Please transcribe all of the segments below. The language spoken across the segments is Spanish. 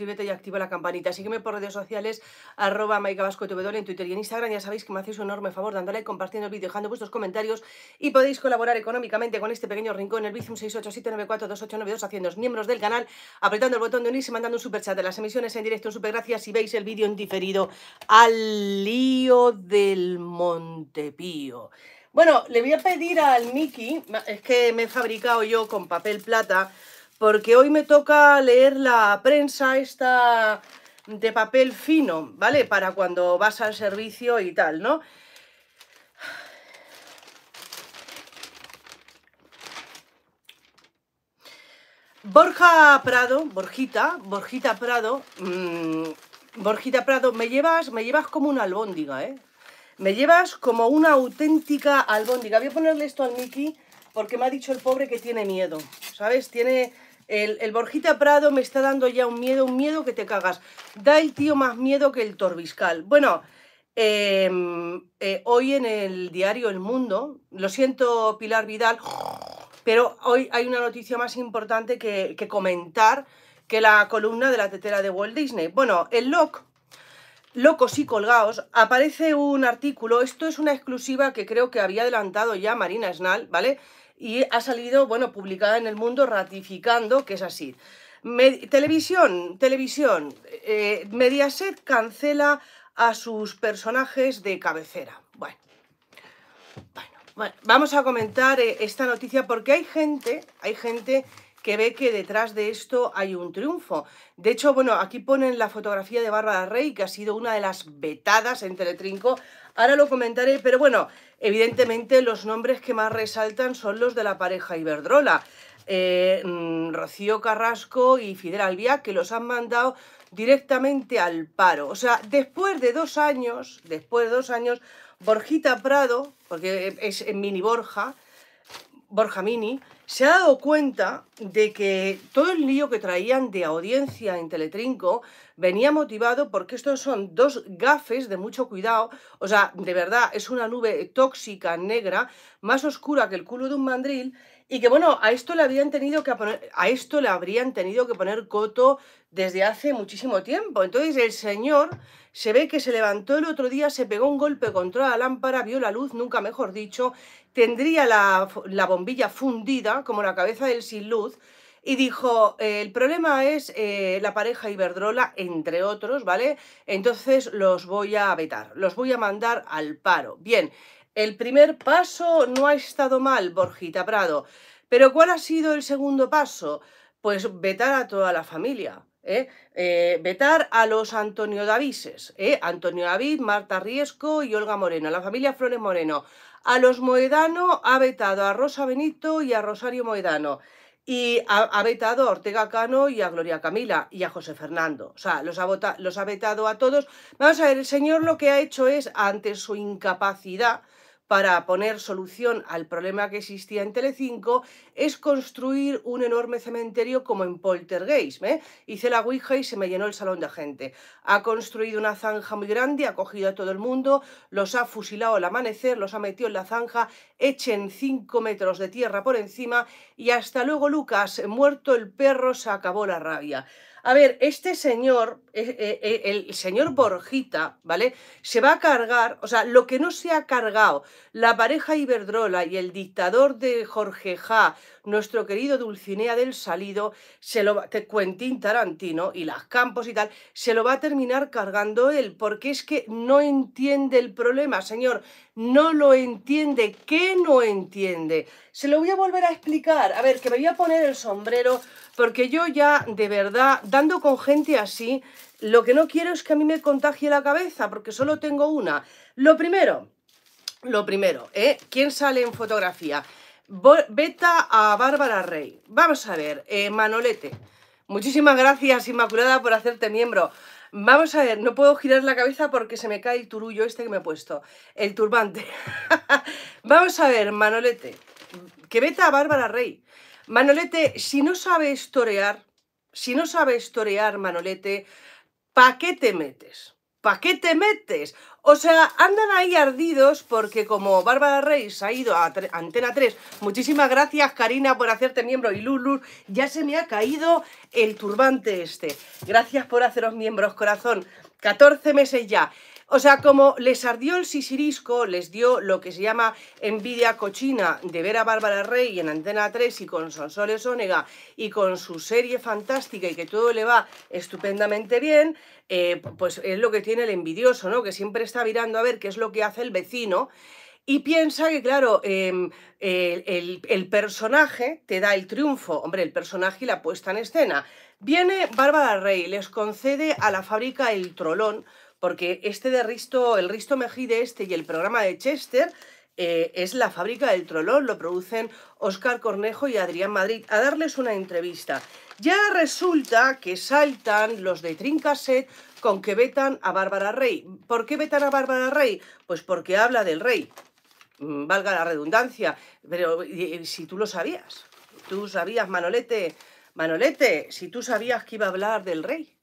suscríbete y activa la campanita. Sígueme por redes sociales, arroba maicabascotv en Twitter y en Instagram. Ya sabéis que me hacéis un enorme favor dándole compartiendo el vídeo, dejando vuestros comentarios y podéis colaborar económicamente con este pequeño rincón, el Bizum 687942892, haciendo miembros del canal, apretando el botón de unirse, mandando un chat de las emisiones en directo, un super gracias si veis el vídeo en diferido al lío del Montepío. Bueno, le voy a pedir al Mickey, es que me he fabricado yo con papel plata porque hoy me toca leer la prensa esta de papel fino, ¿vale? Para cuando vas al servicio y tal, ¿no? Borja Prado, Borjita, Borjita Prado, mm, Borjita Prado, me llevas, me llevas como una albóndiga, ¿eh? Me llevas como una auténtica albóndiga. Voy a ponerle esto al Miki porque me ha dicho el pobre que tiene miedo, ¿sabes? Tiene, el, el, Borjita Prado me está dando ya un miedo, un miedo que te cagas. Da el tío más miedo que el Torbiscal. Bueno, em, eh, hoy en el diario El Mundo, lo siento Pilar Vidal, pero hoy hay una noticia más importante que, comentar que la columna de la tetera de Walt Disney. Bueno, el LOC, Locos y colgados aparece un artículo, esto es una exclusiva que creo que había adelantado ya Marina Snal, ¿vale? y ha salido, bueno, publicada en el mundo ratificando que es así. televisión, televisión, eh, Mediaset cancela a sus personajes de cabecera. Bueno, bueno, bueno vamos a comentar eh, esta noticia porque hay gente, hay gente que ve que detrás de esto hay un triunfo. De hecho, bueno, aquí ponen la fotografía de Bárbara Rey, que ha sido una de las vetadas en Teletrinco. Ahora lo comentaré, pero bueno, evidentemente los nombres que más resaltan son los de la pareja Iberdrola. Eh, mm, Rocío Carrasco y Fidel Albiá, que los han mandado directamente al paro. O sea, después de dos años, después de dos años, Borjita Prado, porque es en mini Borja, Borja Mini, se ha dado cuenta de que todo el lío que traían de audiencia en Teletrinco venía motivado porque estos son dos gafes de mucho cuidado, o sea, de verdad, es una nube tóxica, negra, más oscura que el culo de un mandril, y que bueno, a esto le habían tenido que a esto le habrían tenido que poner coto desde hace muchísimo tiempo. Entonces el señor se ve que se levantó el otro día, se pegó un golpe contra la lámpara, vio la luz, nunca mejor dicho, tendría la, bombilla fundida, como la cabeza del sin luz, y dijo, el problema es eh, la pareja Iberdrola, entre otros, ¿vale? Entonces los voy a vetar, los voy a mandar al paro. Bien, el primer paso no ha estado mal, Borjita Prado. Pero ¿cuál ha sido el segundo paso? Pues vetar a toda la familia. ¿eh? ¿eh? vetar a los Antonio Davises, ¿eh? Antonio David, Marta Riesco y Olga Moreno, la familia Flores Moreno. A los Moedano ha vetado a Rosa Benito y a Rosario Moedano. Y ha, vetado a Ortega Cano y a Gloria Camila y a José Fernando. O sea, los ha, los ha vetado a todos. Vamos a ver, el señor lo que ha hecho es, ante su incapacidad, para poner solución al problema que existía en Telecinco es construir un enorme cementerio como en Poltergeist. ¿eh? Hice la Ouija y se me llenó el salón de gente. Ha construido una zanja muy grande, ha cogido a todo el mundo, los ha fusilado al amanecer, los ha metido en la zanja, echen 5 metros de tierra por encima y hasta luego Lucas, muerto el perro, se acabó la rabia. A ver, este señor, eh, eh, eh, el señor Borjita, ¿vale? Se va a cargar, o sea, lo que no se ha cargado la pareja Iberdrola y el dictador de Jorge Ja, nuestro querido Dulcinea del Salido, se lo Tarantino y las Campos y tal, se lo va a terminar cargando él, porque es que no entiende el problema, señor, no lo entiende, ¿qué no entiende? Se lo voy a volver a explicar, a ver, que me voy a poner el sombrero, porque yo ya, de verdad, dando con gente así, lo que no quiero es que a mí me contagie la cabeza, porque solo tengo una. Lo primero, lo primero, ¿eh? ¿Quién sale en fotografía? Beta a Bárbara Rey. Vamos a ver, eh, Manolete. Muchísimas gracias, Inmaculada, por hacerte miembro. Vamos a ver, no puedo girar la cabeza porque se me cae el turullo este que me he puesto. El turbante. Vamos a ver, Manolete. Que beta a Bárbara Rey. Manolete, si no sabes torear, si no sabes torear, Manolete, ¿pa' qué te metes? ¿Para qué te metes? O sea, andan ahí ardidos porque como Bárbara Reyes ha ido a Antena 3, muchísimas gracias Karina por hacerte miembro y lulu ya se me ha caído el turbante este. Gracias por haceros miembros, corazón. 14 meses ya. O sea, como les ardió el sisirisco, les dio lo que se llama envidia cochina de ver a Bárbara Rey en Antena 3 y con Sonsoles Ónega y con su serie fantástica y que todo le va estupendamente bien, eh, pues es lo que tiene el envidioso, ¿no? Que siempre está mirando a ver qué es lo que hace el vecino y piensa que, claro, em, el, el, personaje te da el triunfo, hombre, el personaje y la puesta en escena. Viene Bárbara Rey, les concede a la fábrica el trolón, porque este de Risto, el Risto Mejide este y el programa de Chester eh, es la fábrica del trolón, lo producen Oscar Cornejo y Adrián Madrid, a darles una entrevista. Ya resulta que saltan los de Trincaset con que vetan a Bárbara Rey. ¿Por qué vetan a Bárbara Rey? Pues porque habla del rey, mm, valga la redundancia, pero si tú lo sabías, tú sabías, Manolete, Manolete, si tú sabías que iba a hablar del rey.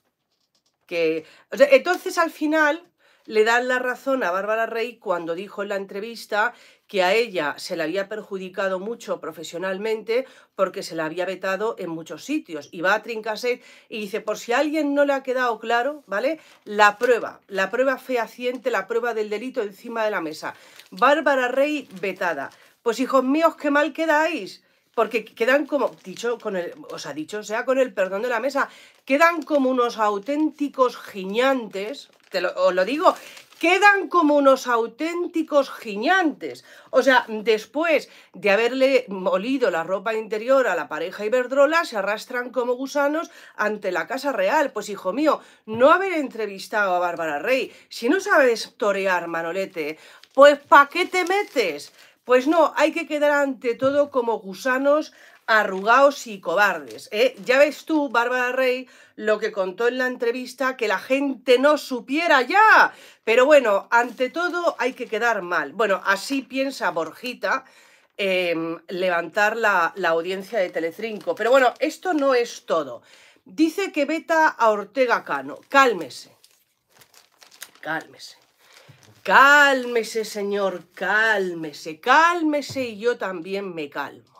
Que, entonces, al final, le dan la razón a Bárbara Rey cuando dijo en la entrevista que a ella se le había perjudicado mucho profesionalmente porque se la había vetado en muchos sitios. Y va a Trincaset y dice, por si a alguien no le ha quedado claro, ¿vale? La prueba, la prueba fehaciente, la prueba del delito encima de la mesa. Bárbara Rey vetada. Pues hijos míos, qué mal quedáis porque quedan como, dicho, con el, o sea, dicho sea con el perdón de la mesa, quedan como unos auténticos giñantes, te lo, os lo digo, quedan como unos auténticos giñantes. O sea, después de haberle molido la ropa interior a la pareja Iberdrola, se arrastran como gusanos ante la Casa Real. Pues hijo mío, no haber entrevistado a Bárbara Rey, si no sabes torear, Manolete, pues ¿para qué te metes? Pues no, hay que quedar ante todo como gusanos arrugados y cobardes. ¿eh? Ya ves tú, Bárbara Rey, lo que contó en la entrevista, que la gente no supiera ya. Pero bueno, ante todo hay que quedar mal. Bueno, así piensa Borjita em, levantar la, la audiencia de Telecinco. Pero bueno, esto no es todo. Dice que veta a Ortega Cano. Cálmese. Cálmese. Cálmese, señor, cálmese, cálmese y yo también me calmo.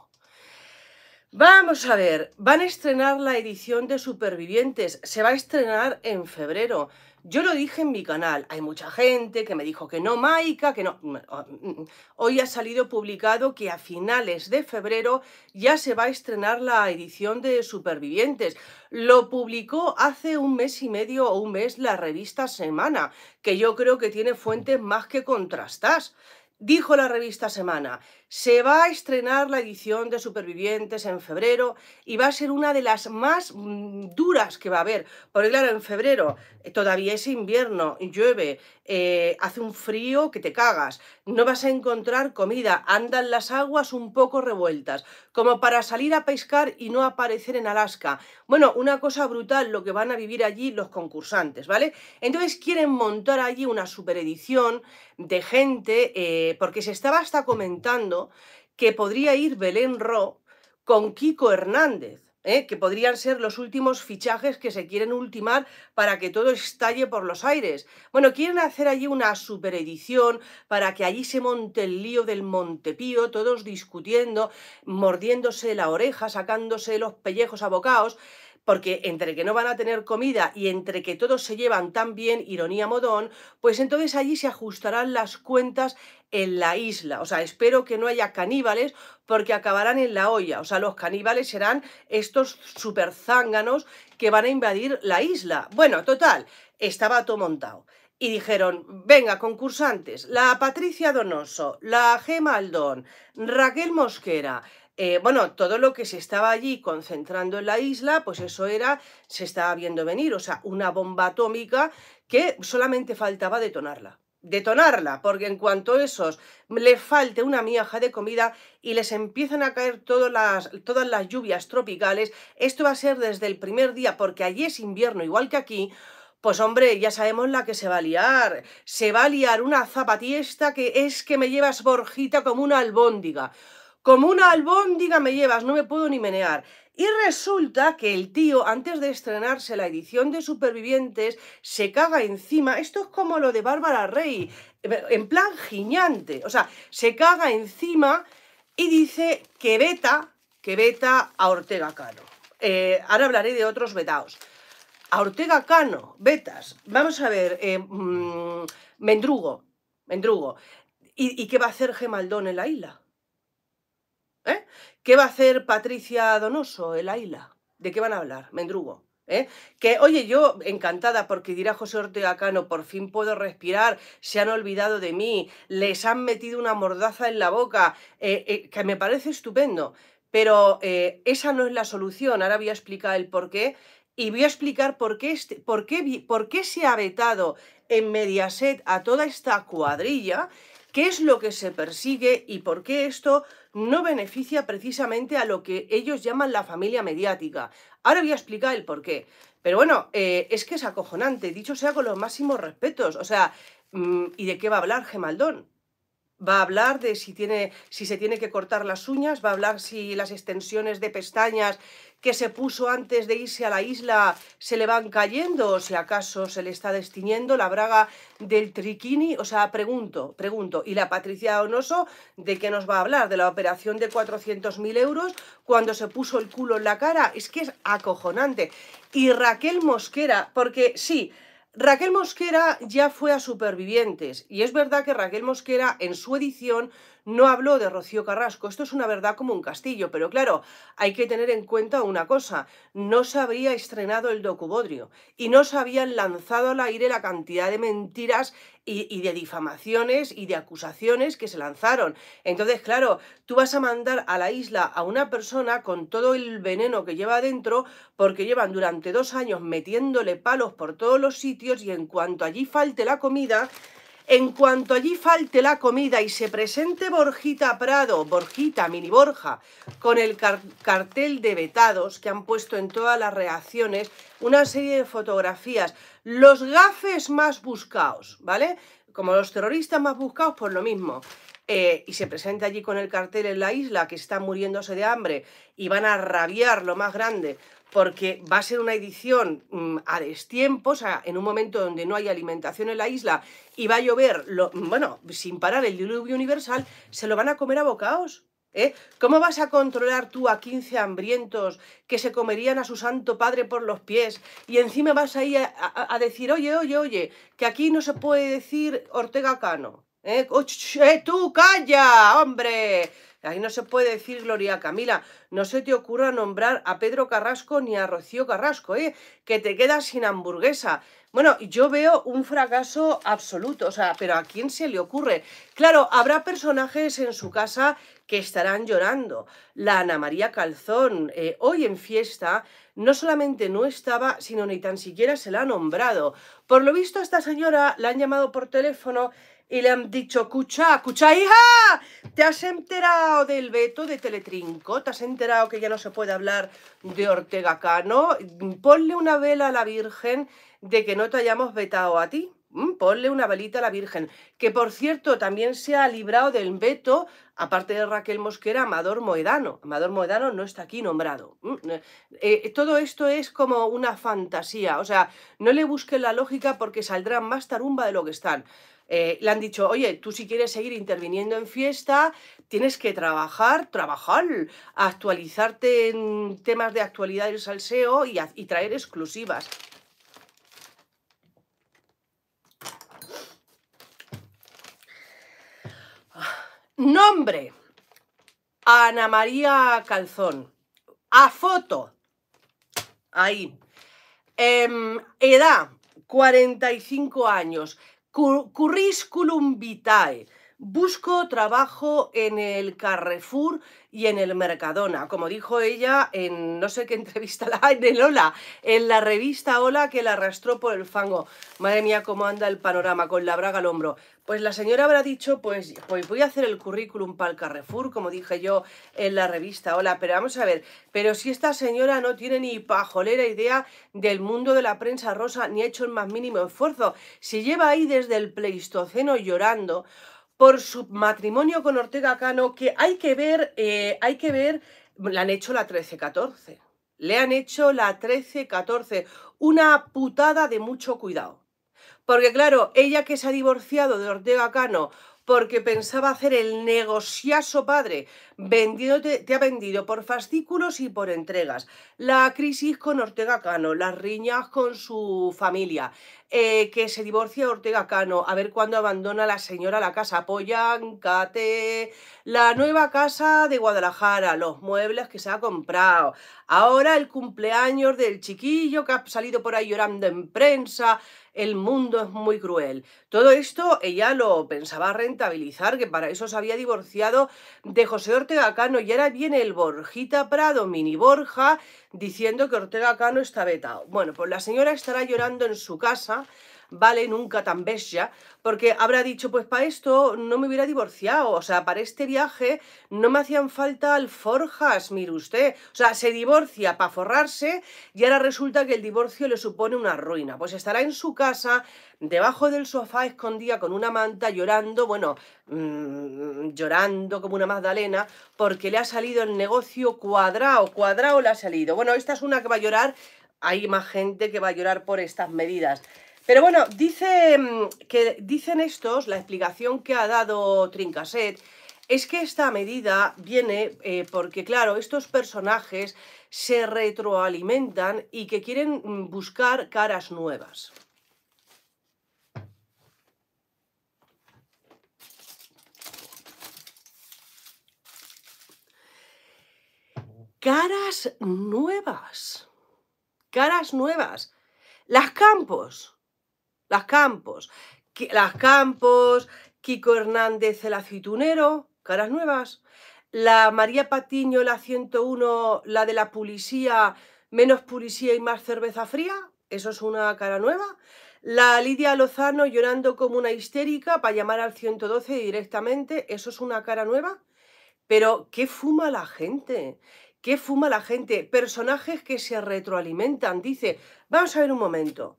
Vamos a ver, van a estrenar la edición de Supervivientes, se va a estrenar en febrero. Yo lo dije en mi canal, hay mucha gente que me dijo que no, Maika, que no. Mm, ah, mm, mm. Hoy ha salido publicado que a finales de febrero ya se va a estrenar la edición de Supervivientes. Lo publicó hace un mes y medio o un mes la revista Semana, que yo creo que tiene fuentes más que contrastas. Dijo la revista Semana, se va a estrenar la edición de Supervivientes en febrero y va a ser una de las más mm, duras que va a haber, porque claro, en febrero eh, todavía es invierno, llueve, eh, hace un frío que te cagas, no vas a encontrar comida, andan las aguas un poco revueltas, como para salir a pescar y no aparecer en Alaska. Bueno, una cosa brutal lo que van a vivir allí los concursantes, ¿vale? Entonces quieren montar allí una superedición de gente, eh, porque se estaba hasta comentando que podría ir Belén Ro con Kiko Hernández. ¿eh? que podrían ser los últimos fichajes que se quieren ultimar para que todo estalle por los aires. Bueno, quieren hacer allí una superedición para que allí se monte el lío del Montepío, todos discutiendo, mordiéndose la oreja, sacándose los pellejos abocados porque entre que no van a tener comida y entre que todos se llevan tan bien, ironía modón, pues entonces allí se ajustarán las cuentas en la isla. O sea, espero que no haya caníbales porque acabarán en la olla. O sea, los caníbales serán estos superzánganos zánganos que van a invadir la isla. Bueno, total, estaba todo montado. Y dijeron, venga, concursantes, la Patricia Donoso, la G. Aldón, Raquel Mosquera, eh, bueno, todo lo que se estaba allí concentrando en la isla, pues eso era, se estaba viendo venir, o sea, una bomba atómica que solamente faltaba detonarla detonarla, porque en cuanto a esos le falte una miaja de comida y les empiezan a caer todas las, todas las lluvias tropicales, esto va a ser desde el primer día, porque allí es invierno igual que aquí, pues hombre, ya sabemos la que se va a liar. Se va a liar una zapatiesta que es que me llevas borjita como una albóndiga. Como una albóndiga me llevas, no me puedo ni menear. Y resulta que el tío, antes de estrenarse la edición de Supervivientes, se caga encima. Esto es como lo de Bárbara Rey, eh, en plan giñante. O sea, se caga encima y dice que beta que beta a Ortega Cano. Eh, ahora hablaré de otros betaos A Ortega Cano, betas. Vamos a ver, eh, mm, Mendrugo, Mendrugo. ¿Y qué va a hacer Gemaldón en la isla? ¿eh? ¿Qué va a hacer Patricia Donoso, el Aila? ¿De qué van a hablar? Mendrugo. ¿eh? Que, oye, yo encantada porque dirá José Ortega Cano, por fin puedo respirar, se han olvidado de mí, les han metido una mordaza en la boca, eh, que me parece estupendo, pero esa no es la solución, ahora voy a explicar el por qué y voy a explicar por qué, este, por qué, por qué se ha vetado en Mediaset a toda esta cuadrilla, qué es lo que se persigue y por qué esto no beneficia precisamente a lo que ellos llaman la familia mediática. Ahora voy a explicar el por qué. Pero bueno, eh, es que es acojonante, dicho sea con los máximos respetos. O sea, mm, ¿y de qué va a hablar Gemaldón? Va a hablar de si, tiene, si se tiene que cortar las uñas, va a hablar si las extensiones de pestañas que se puso antes de irse a la isla se le van cayendo o si acaso se le está destiniendo la braga del triquini? O sea, pregunto, pregunto. ¿Y la Patricia Onoso de qué nos va a hablar? ¿De la operación de 400.000 euros cuando se puso el culo en la cara? Es que es acojonante. Y Raquel Mosquera, porque sí, Raquel Mosquera ya fue a Supervivientes y es verdad que Raquel Mosquera en su edición no habló de Rocío Carrasco, esto es una verdad como un castillo, pero claro, hay que tener en cuenta una cosa, no se habría estrenado el docubodrio y no se habían lanzado al aire la cantidad de mentiras y, y de difamaciones y de acusaciones que se lanzaron. Entonces, claro, tú vas a mandar a la isla a una persona con todo el veneno que lleva adentro porque llevan durante dos años metiéndole palos por todos los sitios y en cuanto allí falte la comida, en cuanto allí falte la comida y se presente Borjita Prado, Borjita, mini Borja, con el cartel de vetados que han puesto en todas las reacciones, una serie de fotografías, los gafes más buscados, ¿vale? Como los terroristas más buscados, por pues lo mismo. Eh, y se presenta allí con el cartel en la isla que está muriéndose de hambre y van a rabiar lo más grande porque va a ser una edición mm, a destiempo, o sea, en un momento donde no hay alimentación en la isla y va a llover, lo, bueno, sin parar el diluvio universal, se lo van a comer a bocaos. ¿Eh? ¿Cómo vas a controlar tú a 15 hambrientos que se comerían a su santo padre por los pies? Y encima vas ahí a, a decir, oye, oye, oye, que aquí no se puede decir Ortega Cano. ¿Eh? Oh, ¡Eh, tú, calla, hombre! Ahí no se puede decir Gloria Camila, no se te ocurra nombrar a Pedro Carrasco ni a Rocío Carrasco, ¿eh? que te quedas sin hamburguesa. Bueno, yo veo un fracaso absoluto, o sea, pero ¿a quién se le ocurre? Claro, habrá personajes en su casa que estarán llorando. La Ana María Calzón, eh, hoy en fiesta, no solamente no estaba, sino ni tan siquiera se la ha nombrado. Por lo visto, a esta señora la han llamado por teléfono y le han dicho, cucha, cucha hija, ¿te has enterado del veto de Teletrinco? ¿Te has enterado que ya no se puede hablar de Ortega Cano? Ponle una vela a la Virgen de que no te hayamos vetado a ti. Mm, ponle una velita a la Virgen, que por cierto también se ha librado del veto, aparte de Raquel Mosquera, Amador Moedano. Amador Moedano no está aquí nombrado. Mm, eh, todo esto es como una fantasía, o sea, no le busquen la lógica porque saldrán más tarumba de lo que están. Eh, le han dicho, oye, tú si quieres seguir interviniendo en fiesta, tienes que trabajar, trabajar, actualizarte en temas de actualidad del salseo y, traer exclusivas. Nombre. Ana María Calzón. A foto. Ahí. Em, edad. 45 años. Currículum vitae. Busco trabajo en el Carrefour y en el Mercadona, como dijo ella en no sé qué entrevista, en el Hola, en la revista Hola que la arrastró por el fango. Madre mía, cómo anda el panorama con la braga al hombro. Pues la señora habrá dicho, pues, pues voy a hacer el currículum para el Carrefour, como dije yo en la revista. Hola, pero vamos a ver, pero si esta señora no tiene ni pajolera idea del mundo de la prensa rosa, ni ha hecho el más mínimo esfuerzo, si lleva ahí desde el Pleistoceno llorando por su matrimonio con Ortega Cano, que hay que ver, eh, hay que ver, le han hecho la 13-14. Le han hecho la 13-14, una putada de mucho cuidado. Porque claro, ella que se ha divorciado de Ortega Cano porque pensaba hacer el negociaso padre, vendido, te, ha vendido por fascículos y por entregas, la crisis con Ortega Cano, las riñas con su familia, eh, que se divorcia Ortega Cano, a ver cuándo abandona la señora la casa cate, la nueva casa de Guadalajara, los muebles que se ha comprado, ahora el cumpleaños del chiquillo que ha salido por ahí llorando en prensa, el mundo es muy cruel. Todo esto ella lo pensaba rentabilizar, que para eso se había divorciado de José Ortega Cano y ahora viene el Borjita Prado, mini Borja, diciendo que Ortega Cano está vetado. Bueno, pues la señora estará llorando en su casa vale nunca tan bella, porque habrá dicho, pues para esto no me hubiera divorciado, o sea, para este viaje no me hacían falta alforjas, mire usted, o sea, se divorcia para forrarse y ahora resulta que el divorcio le supone una ruina, pues estará en su casa, debajo del sofá, escondida con una manta, llorando, bueno, mm, llorando como una magdalena, porque le ha salido el negocio cuadrado, cuadrado le ha salido. Bueno, esta es una que va a llorar hay más gente que va a llorar por estas medidas. Pero bueno, dice mm, que dicen estos, la explicación que ha dado Trincaset, es que esta medida viene eh, porque, claro, estos personajes se retroalimentan y que quieren mm, buscar caras nuevas. Caras nuevas. Caras nuevas. Las campos las Campos, las Campos, Kiko Hernández el aceitunero, caras nuevas, la María Patiño la 101, la de la policía, menos policía y más cerveza fría, eso es una cara nueva, la Lidia Lozano llorando como una histérica para llamar al 112 directamente, eso es una cara nueva, pero ¿qué fuma la gente? ¿Qué fuma la gente? Personajes que se retroalimentan, dice, vamos a ver un momento,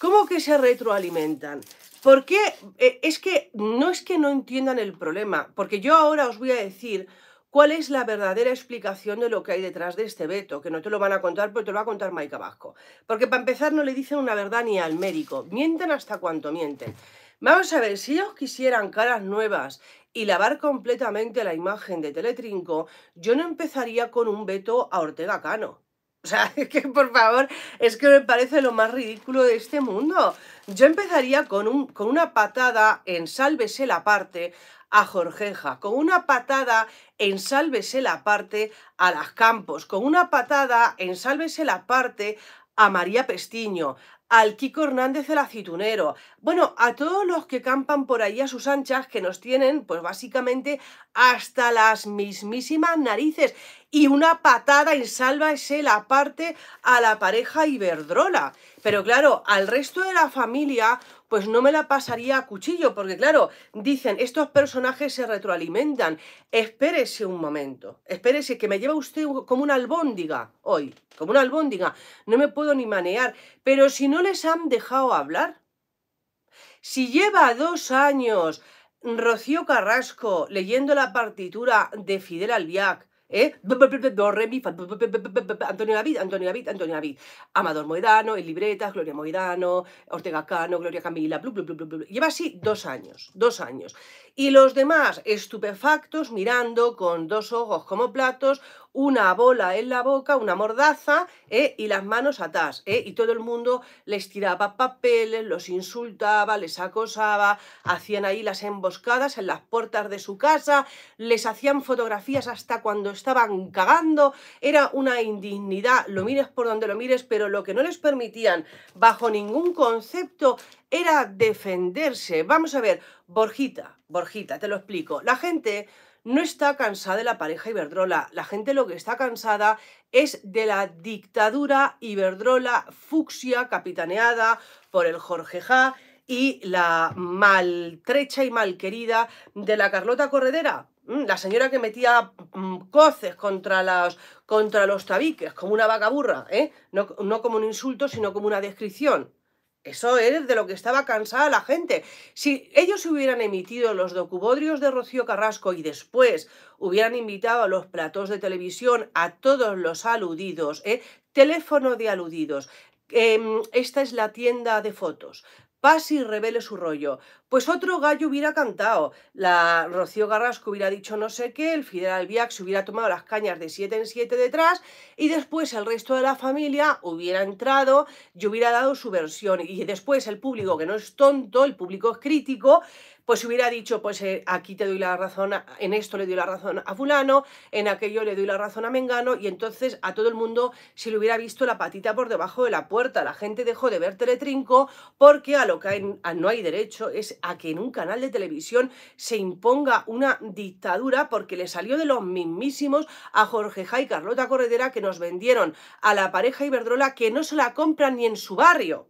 ¿Cómo que se retroalimentan? Porque eh, es que no es que no entiendan el problema, porque yo ahora os voy a decir cuál es la verdadera explicación de lo que hay detrás de este veto, que no te lo van a contar, pero te lo va a contar Mike Abasco, Porque para empezar no le dicen una verdad ni al médico, mienten hasta cuanto mienten. Vamos a ver, si ellos quisieran caras nuevas y lavar completamente la imagen de Teletrinco, yo no empezaría con un veto a Ortega Cano. O sea, es que por favor, es que me parece lo más ridículo de este mundo. Yo empezaría con, un, con una patada en sálvese la parte a Jorgeja, con una patada en sálvese la parte a las Campos, con una patada en sálvese la parte a María Pestiño, al Kiko Hernández el aceitunero, bueno, a todos los que campan por ahí a sus anchas que nos tienen pues básicamente hasta las mismísimas narices y una patada en sálvase la parte a la pareja Iberdrola. Pero claro, al resto de la familia pues no me la pasaría a cuchillo, porque claro, dicen, estos personajes se retroalimentan. Espérese un momento, espérese, que me lleva usted como una albóndiga hoy, como una albóndiga. No me puedo ni manear, pero si no les han dejado hablar, si lleva dos años Rocío Carrasco leyendo la partitura de Fidel Albiac, Antonio David, Antonio David, Antonio David. Amador Moedano, El Libretas, Gloria Moedano, Ortega Cano, Gloria Camila, Lleva así dos años, dos años y los demás estupefactos mirando con dos ojos como platos, una bola en la boca, una mordaza ¿eh? y las manos atrás. ¿eh? Y todo el mundo les tiraba papeles, los insultaba, les acosaba, hacían ahí las emboscadas en las puertas de su casa, les hacían fotografías hasta cuando estaban cagando. Era una indignidad, lo mires por donde lo mires, pero lo que no les permitían bajo ningún concepto era defenderse. Vamos a ver, Borjita, Borjita, te lo explico. La gente no está cansada de la pareja Iberdrola. La gente lo que está cansada es de la dictadura Iberdrola fucsia capitaneada por el Jorge Ja y la maltrecha y malquerida de la Carlota Corredera. La señora que metía mm, coces contra los, contra los tabiques, como una vaca ¿eh? no, no como un insulto, sino como una descripción. Eso es de lo que estaba cansada la gente. Si ellos hubieran emitido los docubodrios de Rocío Carrasco y después hubieran invitado a los platos de televisión a todos los aludidos, ¿eh? teléfono de aludidos, em, esta es la tienda de fotos, pase y revele su rollo. Pues otro gallo hubiera cantado, la Rocío Garrasco hubiera dicho no sé qué, el Fidel Albiac se hubiera tomado las cañas de siete en siete detrás y después el resto de la familia hubiera entrado y hubiera dado su versión. Y después el público, que no es tonto, el público es crítico, pues hubiera dicho, pues eh, aquí te doy la razón, en esto le doy la razón a fulano, en aquello le doy la razón a Mengano, y entonces a todo el mundo se le hubiera visto la patita por debajo de la puerta. La gente dejó de ver Teletrinco porque a lo que no hay derecho es a que en un canal de televisión se imponga una dictadura porque le salió de los mismísimos a Jorge Ja y Carlota Corredera que nos vendieron a la pareja Iberdrola que no se la compran ni en su barrio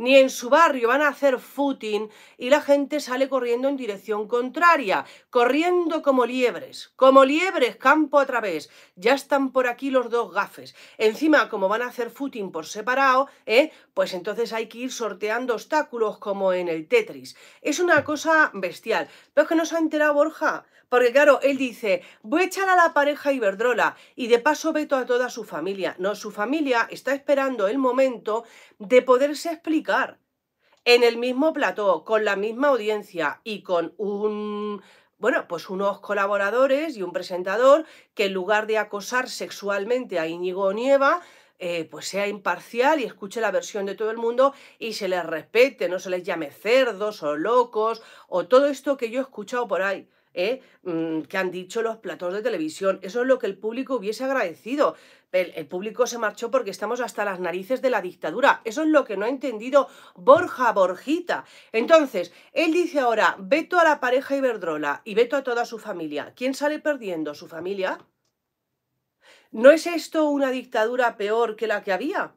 ni en su barrio van a hacer footing y la gente sale corriendo en dirección contraria, corriendo como liebres, como liebres campo a través. Ya están por aquí los dos gafes. Encima, como van a hacer footing por separado, ¿eh? pues entonces hay que ir sorteando obstáculos como en el Tetris. Es una cosa bestial. Pero es que no se ha enterado Borja, porque claro, él dice, voy a echar a la pareja Iberdrola y de paso veto a toda su familia. No, su familia está esperando el momento de poderse explicar en el mismo plató, con la misma audiencia y con un, bueno, pues unos colaboradores y un presentador que en lugar de acosar sexualmente a Íñigo Nieva, eh, pues sea imparcial y escuche la versión de todo el mundo y se les respete, no se les llame cerdos o locos o todo esto que yo he escuchado por ahí. ¿eh? Mm, que han dicho los platos de televisión. Eso es lo que el público hubiese agradecido. El, público se marchó porque estamos hasta las narices de la dictadura. Eso es lo que no ha entendido Borja Borjita. Entonces, él dice ahora, veto a la pareja Iberdrola y veto a toda su familia. ¿Quién sale perdiendo? ¿Su familia? ¿No es esto una dictadura peor que la que había?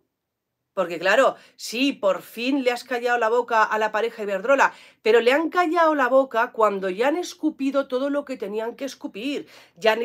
Porque claro, sí, por fin le has callado la boca a la pareja Iberdrola, pero le han callado la boca cuando ya han escupido todo lo que tenían que escupir. Ya han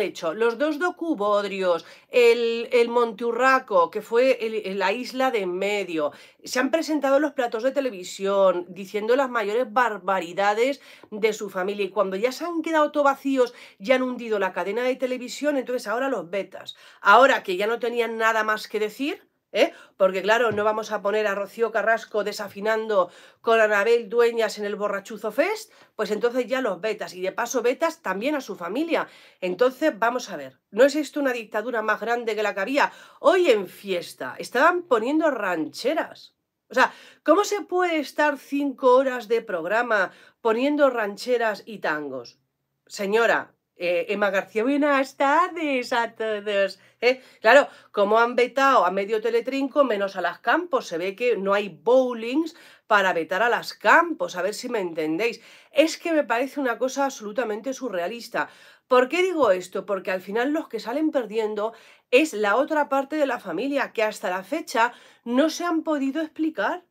hecho, los dos docubodrios, el, monturraco, que fue la isla de en medio. Se han presentado los platos de televisión diciendo las mayores barbaridades de su familia. Y cuando ya se han quedado todo vacíos ya han hundido la cadena de televisión, entonces ahora los betas. Ahora que ya no tenían nada más que decir, ¿eh? Porque claro, no vamos a poner a Rocío Carrasco desafinando con Anabel Dueñas en el borrachuzo fest, pues entonces ya los betas y de paso betas también a su familia. Entonces, vamos a ver, ¿no es esto una dictadura más grande que la que había? Hoy en fiesta estaban poniendo rancheras. O sea, ¿cómo se puede estar cinco horas de programa poniendo rancheras y tangos? Señora, eh, Emma García, buenas tardes a todos. ¿eh? claro, como han vetado a medio teletrinco, menos a las campos, se ve que no hay bowlings para vetar a las campos, a ver si me entendéis. Es que me parece una cosa absolutamente surrealista. ¿Por qué digo esto? Porque al final los que salen perdiendo es la otra parte de la familia que hasta la fecha no se han podido explicar.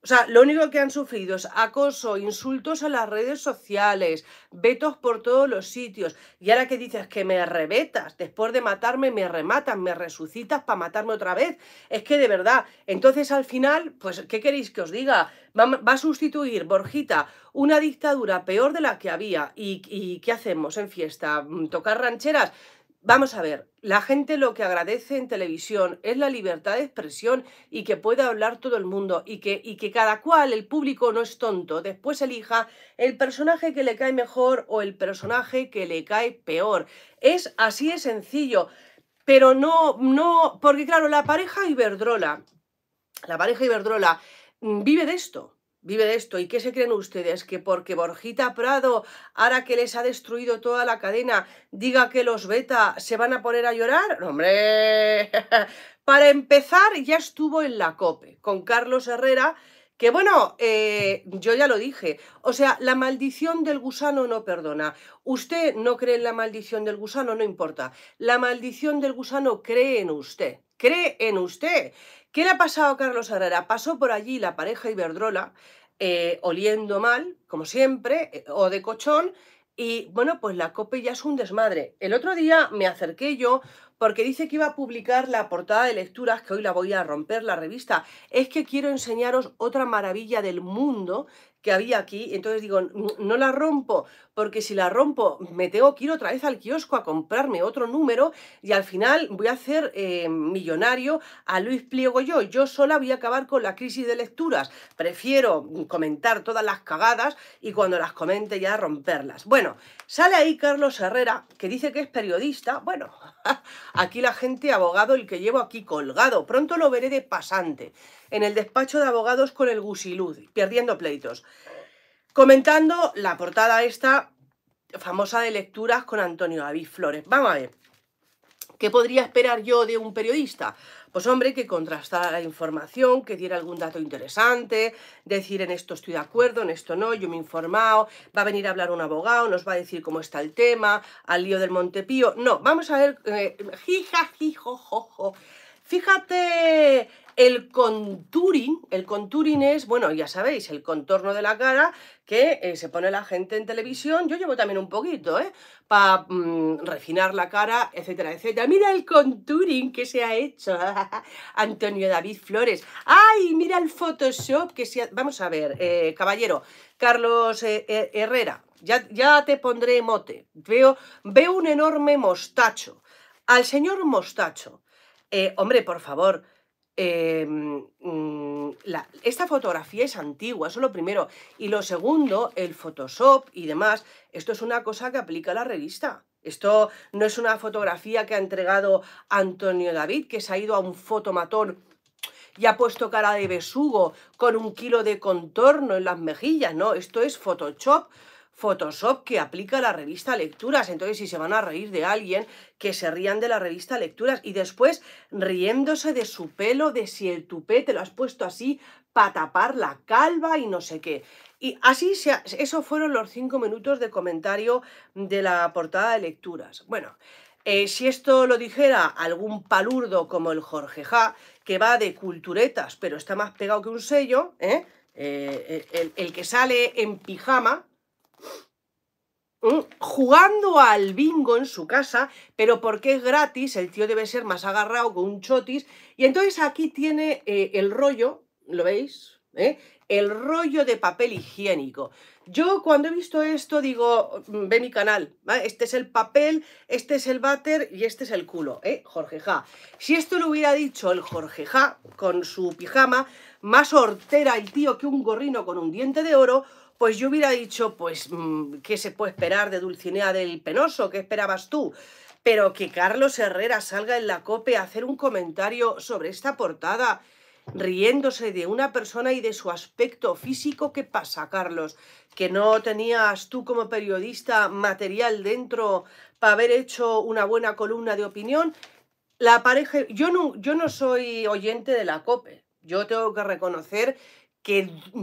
O sea, lo único que han sufrido es acoso, insultos a las redes sociales, vetos por todos los sitios. Y ahora que dices que me rebetas, después de matarme me rematas, me resucitas para matarme otra vez. Es que de verdad, entonces al final, pues, ¿qué queréis que os diga? Va, a sustituir, Borjita, una dictadura peor de la que había. ¿Y, ¿Y qué hacemos en fiesta? ¿Tocar rancheras? Vamos a ver, la gente lo que agradece en televisión es la libertad de expresión y que pueda hablar todo el mundo y que, y que cada cual, el público no es tonto, después elija el personaje que le cae mejor o el personaje que le cae peor. Es así de sencillo, pero no, no, porque claro, la pareja Iberdrola, la pareja Iberdrola mm, vive de esto vive de esto. ¿Y qué se creen ustedes? Que porque Borjita Prado, ahora que les ha destruido toda la cadena, diga que los beta se van a poner a llorar. ¡Hombre! Para empezar, ya estuvo en la COPE con Carlos Herrera, que bueno, eh, yo ya lo dije. O sea, la maldición del gusano no perdona. Usted no cree en la maldición del gusano, no importa. La maldición del gusano cree en usted cree en usted. ¿Qué le ha pasado a Carlos Herrera? Pasó por allí la pareja Iberdrola, eh, oliendo mal, como siempre, eh, o de cochón, y bueno, pues la COPE ya es un desmadre. El otro día me acerqué yo porque dice que iba a publicar la portada de lecturas, que hoy la voy a romper la revista. Es que quiero enseñaros otra maravilla del mundo que había aquí. Entonces digo, no la rompo porque si la rompo me tengo que ir otra vez al kiosco a comprarme otro número y al final voy a hacer eh, millonario a Luis Pliego yo. Yo sola voy a acabar con la crisis de lecturas. Prefiero comentar todas las cagadas y cuando las comente ya romperlas. Bueno, sale ahí Carlos Herrera, que dice que es periodista. Bueno, aquí la gente abogado, el que llevo aquí colgado. Pronto lo veré de pasante en el despacho de abogados con el Gusiluz, perdiendo pleitos. Comentando la portada esta famosa de lecturas con Antonio David Flores. Vamos a ver. ¿Qué podría esperar yo de un periodista? Pues hombre, que contrastara la información, que diera algún dato interesante, decir en esto estoy de acuerdo, en esto no, yo me he informado, va a venir a hablar un abogado, nos va a decir cómo está el tema, al lío del Montepío. No, vamos a ver, eh, Fíjate el contouring, el contouring es, bueno, ya sabéis, el contorno de la cara que eh, se pone la gente en televisión. Yo llevo también un poquito, ¿eh? Para mm, refinar la cara, etcétera, etcétera. Mira el contouring que se ha hecho. Antonio David Flores. ¡Ay! Mira el Photoshop que se Vamos a ver, eh, caballero. Carlos eh, Herrera, ya, ya te pondré mote. Veo, veo un enorme mostacho. Al señor mostacho. hombre, por favor Em, mm, esta fotografía es antigua, eso es lo primero. Y lo segundo, el Photoshop y demás, esto es una cosa que aplica la revista. Esto no es una fotografía que ha entregado Antonio David, que se ha ido a un fotomatón y ha puesto cara de besugo con un kilo de contorno en las mejillas, no, esto es Photoshop Photoshop que aplica la revista Lecturas. Entonces, si se van a reír de alguien, que se rían de la revista Lecturas y después riéndose de su pelo, de si el tupé te lo has puesto así para tapar la calva y no sé qué. Y así, se fueron los cinco minutos de comentario de la portada de Lecturas. Bueno, eh, si esto lo dijera algún palurdo como el Jorge Ja, que va de culturetas, pero está más pegado que un sello, ¿eh? Eh, el, que sale en pijama, ¿eh? jugando al bingo en su casa, pero porque es gratis, el tío debe ser más agarrado con un chotis. Y entonces aquí tiene eh, el rollo, ¿lo veis? ¿Eh? El rollo de papel higiénico. Yo cuando he visto esto digo, mm, ve mi canal, este es el papel, este es el váter y este es el culo, ¿eh? Jorge Ja. Si esto lo hubiera dicho el Jorge Ja con su pijama, más hortera el tío que un gorrino con un diente de oro, pues yo hubiera dicho, pues, mm, ¿qué se puede esperar de Dulcinea del Penoso? ¿Qué esperabas tú? Pero que Carlos Herrera salga en la COPE a hacer un comentario sobre esta portada, riéndose de una persona y de su aspecto físico, ¿qué pasa, Carlos? ¿Que no tenías tú como periodista material dentro para haber hecho una buena columna de opinión? La pareja, yo no, yo no soy oyente de la COPE, yo tengo que reconocer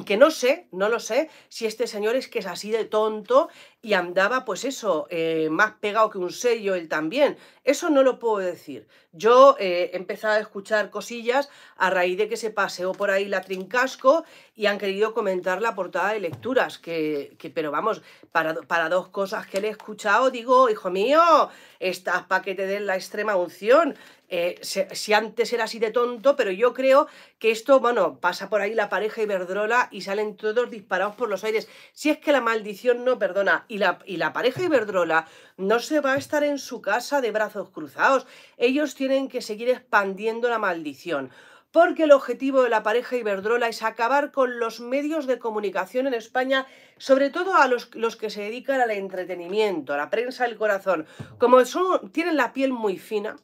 que, no sé, no lo sé, si este señor es que es así de tonto y andaba, pues eso, eh, más pegado que un sello él también. Eso no lo puedo decir. Yo eh, he empezado a escuchar cosillas a raíz de que se paseó por ahí la Trincasco y han querido comentar la portada de lecturas, que, pero vamos, para, para, dos cosas que le he escuchado, digo, hijo mío, estás para que te den la extrema unción. Eh, si antes era así de tonto, pero yo creo que esto, bueno, pasa por ahí la pareja Iberdrola y salen todos disparados por los aires. Si es que la maldición no perdona y la, y la pareja Iberdrola no se va a estar en su casa de brazos cruzados. Ellos tienen que seguir expandiendo la maldición porque el objetivo de la pareja Iberdrola es acabar con los medios de comunicación en España, sobre todo a los, los que se dedican al entretenimiento, a la prensa del corazón. Como tienen la piel muy fina,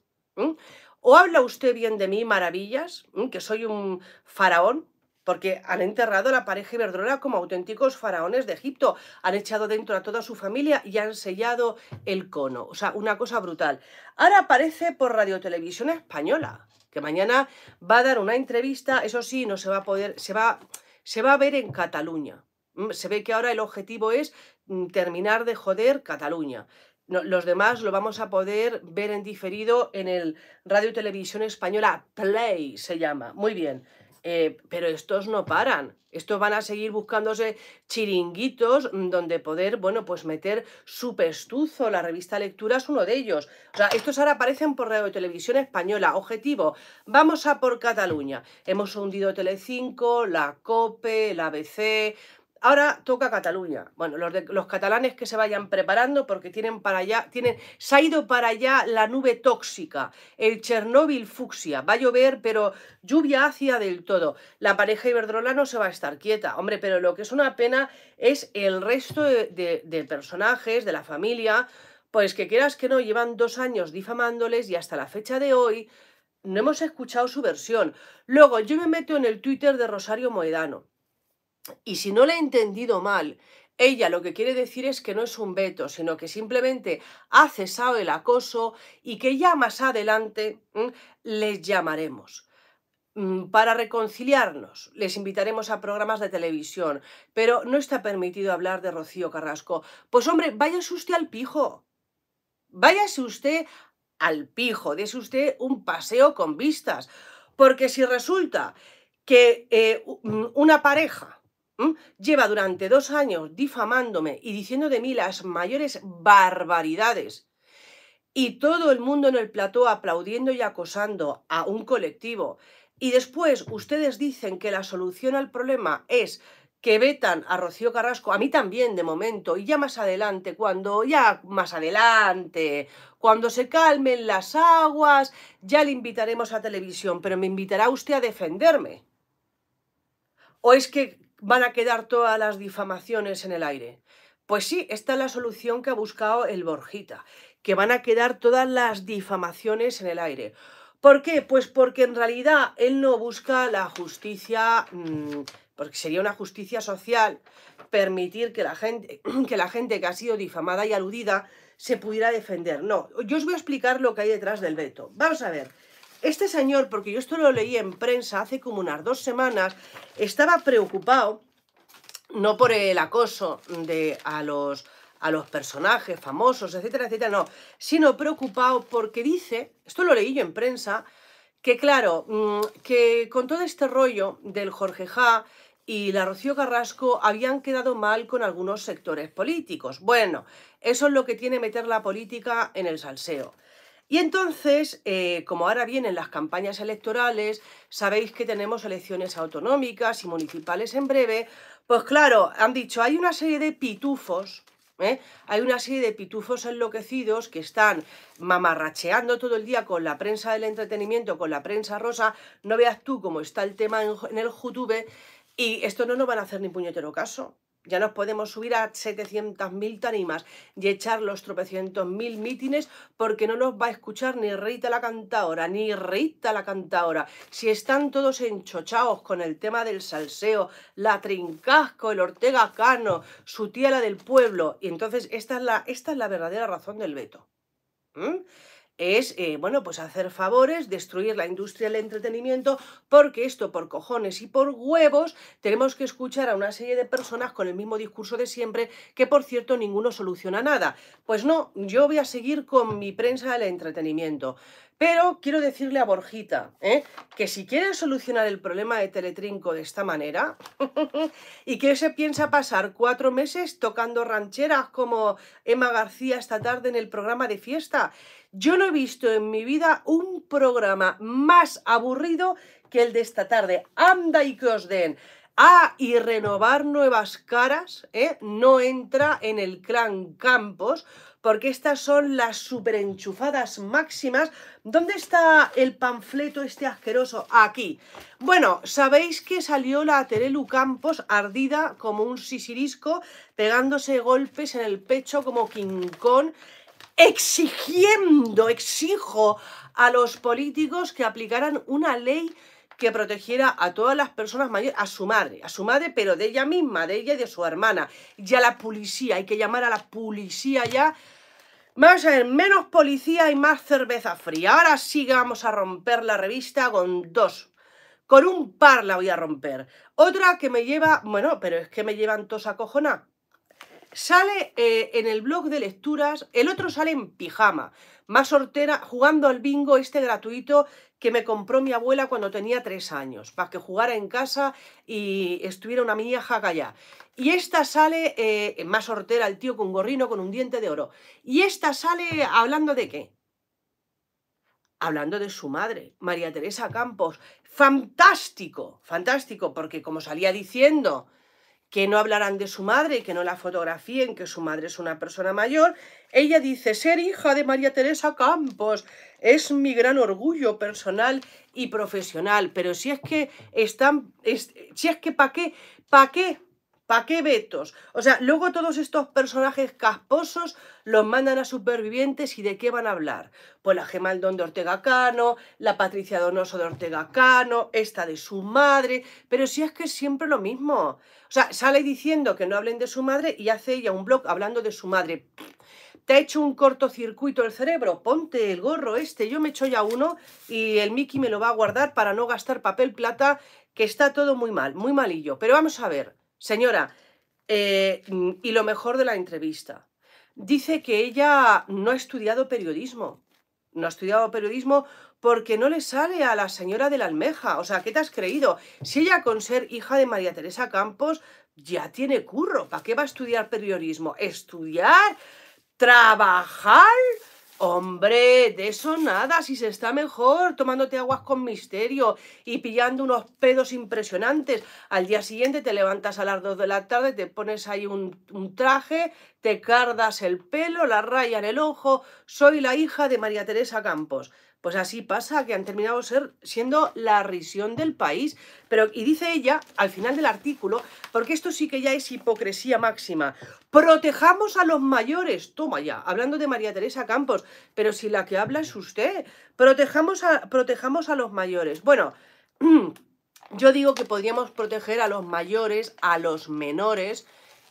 ¿O habla usted bien de mí, maravillas, que soy un faraón? Porque han enterrado a la pareja Iberdrola como auténticos faraones de Egipto, han echado dentro a toda su familia y han sellado el cono. O sea, una cosa brutal. Ahora aparece por Radio Televisión Española, que mañana va a dar una entrevista, eso sí, no se va a poder, se va, se va a ver en Cataluña. Se ve que ahora el objetivo es mm, terminar de joder Cataluña los demás lo vamos a poder ver en diferido en el Radio Televisión Española Play, se llama. Muy bien. Eh, pero estos no paran. Estos van a seguir buscándose chiringuitos mm, donde poder, bueno, pues meter su pestuzo. La revista Lectura es uno de ellos. O sea, estos ahora aparecen por Radio Televisión Española. Objetivo, vamos a por Cataluña. Hemos hundido Telecinco, la COPE, la ABC, Ahora toca Cataluña. Bueno, los, catalanes que se vayan preparando porque tienen para allá, tienen, se ha ido para allá la nube tóxica, el Chernóbil fucsia. Va a llover, pero lluvia ácida del todo. La pareja iberdrola no se va a estar quieta. Hombre, pero lo que es una pena es el resto de, de personajes, de la familia, pues que quieras que no, llevan dos años difamándoles y hasta la fecha de hoy no hemos escuchado su versión. Luego, yo me meto en el Twitter de Rosario Moedano y si no la he entendido mal, ella lo que quiere decir es que no es un veto, sino que simplemente ha cesado el acoso y que ya más adelante mm, les llamaremos mm, para reconciliarnos. Les invitaremos a programas de televisión, pero no está permitido hablar de Rocío Carrasco. Pues hombre, váyase usted al pijo. Váyase usted al pijo, dése usted un paseo con vistas. Porque si resulta que eh, mm, una pareja ¿Mm? lleva durante dos años difamándome y diciendo de mí las mayores barbaridades. Y todo el mundo en el plató aplaudiendo y acosando a un colectivo. Y después ustedes dicen que la solución al problema es que vetan a Rocío Carrasco, a mí también de momento, y ya más adelante, cuando ya más adelante, cuando se calmen las aguas, ya le invitaremos a televisión, pero me invitará usted a defenderme. ¿O es que van a quedar todas las difamaciones en el aire. Pues sí, esta es la solución que ha buscado el Borjita, que van a quedar todas las difamaciones en el aire. ¿Por qué? Pues porque en realidad él no busca la justicia, mm, porque sería una justicia social permitir que la gente que, la gente que ha sido difamada y aludida se pudiera defender. No, yo os voy a explicar lo que hay detrás del veto. Vamos a ver. Este señor, porque yo esto lo leí en prensa hace como unas dos semanas, estaba preocupado, no por el acoso de a los, a los personajes famosos, etcétera, etcétera, no, sino preocupado porque dice, esto lo leí yo en prensa, que claro, mm, que con todo este rollo del Jorge Ja y la Rocío Carrasco habían quedado mal con algunos sectores políticos. Bueno, eso es lo que tiene meter la política en el salseo. Y entonces, eh, como ahora vienen las campañas electorales, sabéis que tenemos elecciones autonómicas y municipales en breve, pues claro, han dicho, hay una serie de pitufos ¿eh? Hay una serie de pitufos enloquecidos que están mamarracheando todo el día con la prensa del entretenimiento, con la prensa rosa. No veas tú cómo está el tema en, el YouTube y esto no nos van a hacer ni puñetero caso. Ya nos podemos subir a 700.000 tanimas y echar los tropecientos mil mítines porque no nos va a escuchar ni Rita la cantadora, ni Rita la cantadora. Si están todos enchochados con el tema del salseo, la Trincasco, el Ortega Cano, su tía la del pueblo. Y entonces esta es la, esta es la verdadera razón del veto. ¿Mm? es, eh, bueno, pues hacer favores, destruir la industria del entretenimiento, porque esto por cojones y por huevos tenemos que escuchar a una serie de personas con el mismo discurso de siempre, que por cierto ninguno soluciona nada. Pues no, yo voy a seguir con mi prensa del entretenimiento. Pero quiero decirle a Borjita ¿eh? que si quiere solucionar el problema de Teletrinco de esta manera y que se piensa pasar cuatro meses tocando rancheras como Emma García esta tarde en el programa de fiesta, yo no he visto en mi vida un programa más aburrido que el de esta tarde. Anda y que os den. a y renovar nuevas caras ¿eh? no entra en el Clan Campos porque estas son las superenchufadas máximas. ¿Dónde está el panfleto este asqueroso? Aquí. Bueno, sabéis que salió la Terelu Campos ardida como un sisirisco, pegándose golpes en el pecho como Quincón, exigiendo, exijo a los políticos que aplicaran una ley que protegiera a todas las personas mayores, a su madre, a su madre, pero de ella misma, de ella y de su hermana. Y a la policía, hay que llamar a la policía ya. Vamos a ver, menos policía y más cerveza fría. Ahora sí que vamos a romper la revista con dos. Con un par la voy a romper. Otra que me lleva, bueno, pero es que me llevan todos a cojonar, Sale eh, en el blog de lecturas, el otro sale en pijama más sortera jugando al bingo este gratuito que me compró mi abuela cuando tenía tres años, para que jugara en casa y estuviera una mía jaca allá. Y esta sale, eh, más hortera, el tío con gorrino, con un diente de oro. Y esta sale hablando de qué? hablando de su madre, María Teresa Campos. Fantástico, fantástico, porque como salía diciendo que no hablarán de su madre, que no la fotografíen, que su madre es una persona mayor, ella dice, ser hija de María Teresa Campos es mi gran orgullo personal y profesional, pero si es que están, si es que para qué, para qué ¿Para qué vetos? O sea, luego todos estos personajes casposos los mandan a supervivientes y ¿de qué van a hablar? Pues la Gemaldón de Ortega Cano, la Patricia Donoso de Ortega Cano, esta de su madre, pero si es que es siempre lo mismo. O sea, sale diciendo que no hablen de su madre y hace ella un blog hablando de su madre. ¿Te ha hecho un cortocircuito el cerebro? Ponte el gorro este, yo me echo ya uno y el Mickey me lo va a guardar para no gastar papel plata, que está todo muy mal, muy malillo. Pero vamos a ver, Señora, eh, y lo mejor de la entrevista. Dice que ella no ha estudiado periodismo. No ha estudiado periodismo porque no le sale a la señora de la almeja. O sea, ¿qué te has creído? Si ella con ser hija de María Teresa Campos ya tiene curro, ¿para qué va a estudiar periodismo? ¿Estudiar? ¿Trabajar? Hombre, de eso nada, si se está mejor, tomándote aguas con misterio y pillando unos pedos impresionantes. Al día siguiente te levantas a las 2 de la tarde, te pones ahí un, un traje, te cardas el pelo, la raya en el ojo. Soy la hija de María Teresa Campos. Pues así pasa, que han terminado siendo la risión del país. Pero, y dice ella, al final del artículo, porque esto sí que ya es hipocresía máxima, protejamos a los mayores, toma ya, hablando de María Teresa Campos, pero si la que habla es usted, protejamos a, protejamos a los mayores. Bueno, yo digo que podríamos proteger a los mayores, a los menores,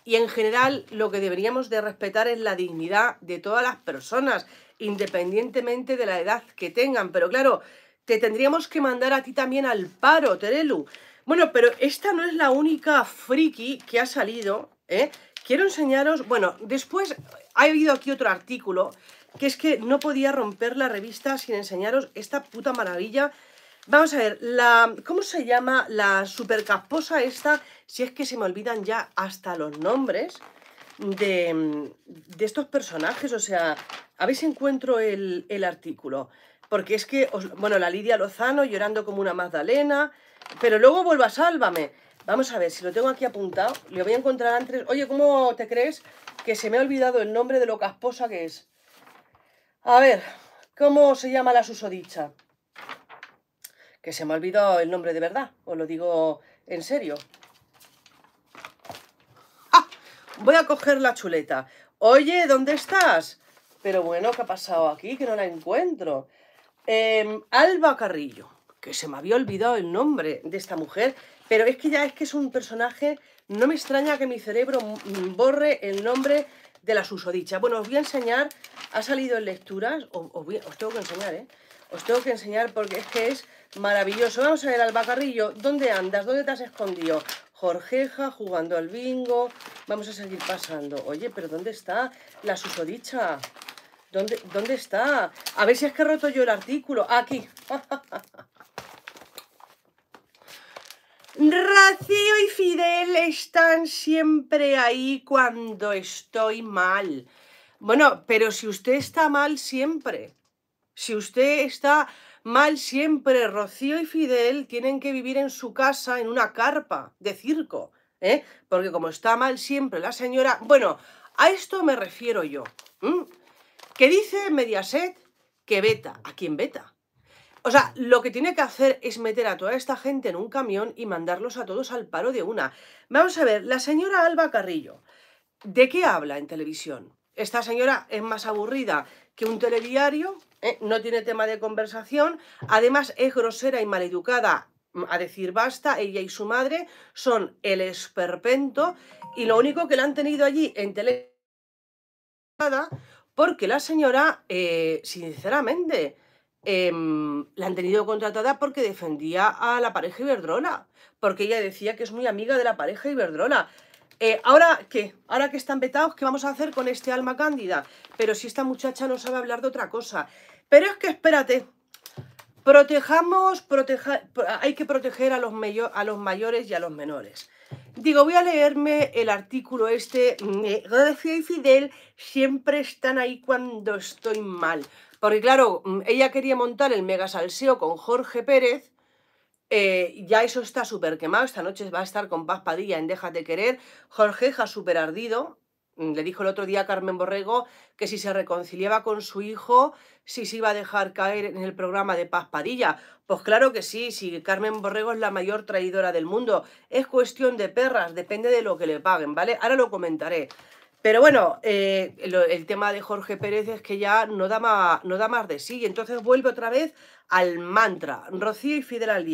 y en general lo que deberíamos de respetar es la dignidad de todas las personas, independientemente de la edad que tengan. Pero claro, te tendríamos que mandar a ti también al paro, Terelu. Bueno, pero esta no es la única friki que ha salido, ¿eh? Quiero enseñaros, bueno, después ha habido aquí otro artículo, que es que no podía romper la revista sin enseñaros esta puta maravilla. Vamos a ver, la, ¿cómo se llama la supercasposa esta? Si es que se me olvidan ya hasta los nombres de, estos personajes, o sea, a ver encuentro el, artículo, porque es que, bueno, la Lidia Lozano llorando como una Magdalena, pero luego vuelvo a Sálvame. Vamos a ver, si lo tengo aquí apuntado, lo voy a encontrar antes. Oye, ¿cómo te crees que se me ha olvidado el nombre de lo casposa que es? A ver, ¿cómo se llama la susodicha? Que se me ha olvidado el nombre de verdad, os lo digo en serio. Voy a coger la chuleta. Oye, ¿dónde estás? Pero bueno, ¿qué ha pasado aquí? Que no la encuentro. Em, Alba Carrillo, que se me había olvidado el nombre de esta mujer, pero es que ya es que es un personaje, no me extraña que mi cerebro borre el nombre de la susodicha. Bueno, os voy a enseñar, ha salido en lecturas, os, os tengo que enseñar, ¿eh? Os tengo que enseñar porque es que es maravilloso. Vamos a ver, Alba Carrillo, ¿dónde andas? ¿Dónde te has escondido? Jorgeja jugando al bingo, Vamos a seguir pasando. Oye, pero ¿dónde está la susodicha? ¿Dónde, ¿Dónde está? A ver si es que he roto yo el artículo. Aquí. Rocío y Fidel están siempre ahí cuando estoy mal. Bueno, pero si usted está mal siempre, si usted está mal siempre, Rocío y Fidel tienen que vivir en su casa, en una carpa de circo. ¿eh? Porque como está mal siempre la señora... Bueno, a esto me refiero yo. ¿Qué Que dice Mediaset que beta. ¿A quién beta? O sea, lo que tiene que hacer es meter a toda esta gente en un camión y mandarlos a todos al paro de una. Vamos a ver, la señora Alba Carrillo, ¿de qué habla en televisión? Esta señora es más aburrida que un telediario, ¿eh? no tiene tema de conversación, además es grosera y maleducada a decir basta, ella y su madre son el esperpento y lo único que la han tenido allí en tele porque la señora, eh, sinceramente, em, la han tenido contratada porque defendía a la pareja Iberdrola, porque ella decía que es muy amiga de la pareja Iberdrola. Eh, ¿Ahora qué? ¿Ahora que están vetados? ¿Qué vamos a hacer con este alma cándida? Pero si esta muchacha no sabe hablar de otra cosa. Pero es que espérate, Protejamos, hay que proteger a los, a los mayores y a los menores. Digo, voy a leerme el artículo este. Gracia y Fidel siempre están ahí cuando estoy mal. Porque claro, mm, ella quería montar el mega salseo con Jorge Pérez. Eh, ya eso está súper quemado. Esta noche va a estar con Paz Padilla en Déjate Querer. Jorge ha súper ardido. Mm, le dijo el otro día a Carmen Borrego que si se reconciliaba con su hijo, si se iba a dejar caer en el programa de Paz Padilla. Pues claro que sí, si Carmen Borrego es la mayor traidora del mundo. Es cuestión de perras, depende de lo que le paguen, ¿vale? Ahora lo comentaré. Pero bueno, eh, el tema de Jorge Pérez es que ya no da, más, no da más de sí. Y entonces vuelve otra vez al mantra, Rocío y Fidel al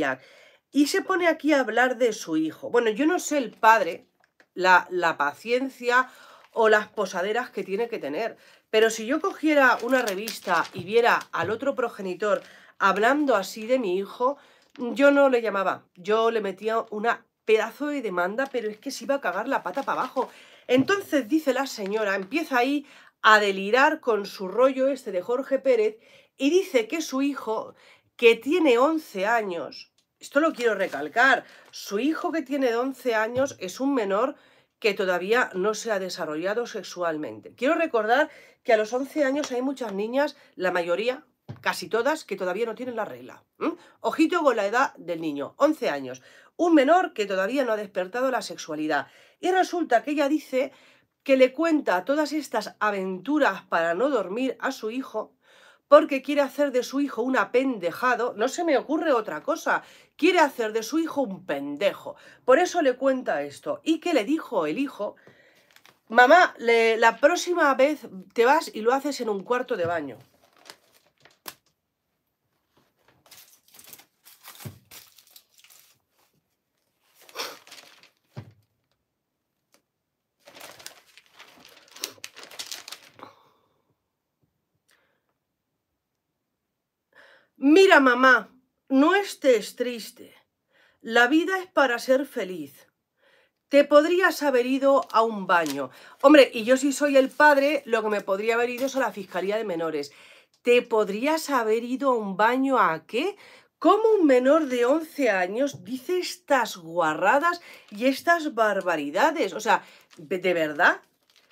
Y se pone aquí a hablar de su hijo. Bueno, yo no sé el padre, la, la paciencia o las posaderas que tiene que tener. Pero si yo cogiera una revista y viera al otro progenitor hablando así de mi hijo, yo no le llamaba, yo le metía un pedazo de demanda, pero es que se iba a cagar la pata para abajo. Entonces dice la señora, empieza ahí a delirar con su rollo este de Jorge Pérez y dice que su hijo, que tiene 11 años, esto lo quiero recalcar, su hijo que tiene 11 años es un menor que todavía no se ha desarrollado sexualmente. Quiero recordar que a los 11 años hay muchas niñas, la mayoría, casi todas, que todavía no tienen la regla. Ojito con la edad del niño, 11 años. Un menor que todavía no ha despertado la sexualidad. Y resulta que ella dice que le cuenta todas estas aventuras para no dormir a su hijo porque quiere hacer de su hijo un apendejado, no se me ocurre otra cosa, quiere hacer de su hijo un pendejo. Por eso le cuenta esto. ¿Y qué le dijo el hijo? Mamá, la próxima vez te vas y lo haces en un cuarto de baño. Mira, mamá, no estés triste. La vida es para ser feliz. Te podrías haber ido a un baño. Hombre, y yo si soy el padre, lo que me podría haber ido es a la Fiscalía de Menores. ¿Te podrías haber ido a un baño a qué? ¿Cómo un menor de 11 años dice estas guarradas y estas barbaridades? O sea, ¿de verdad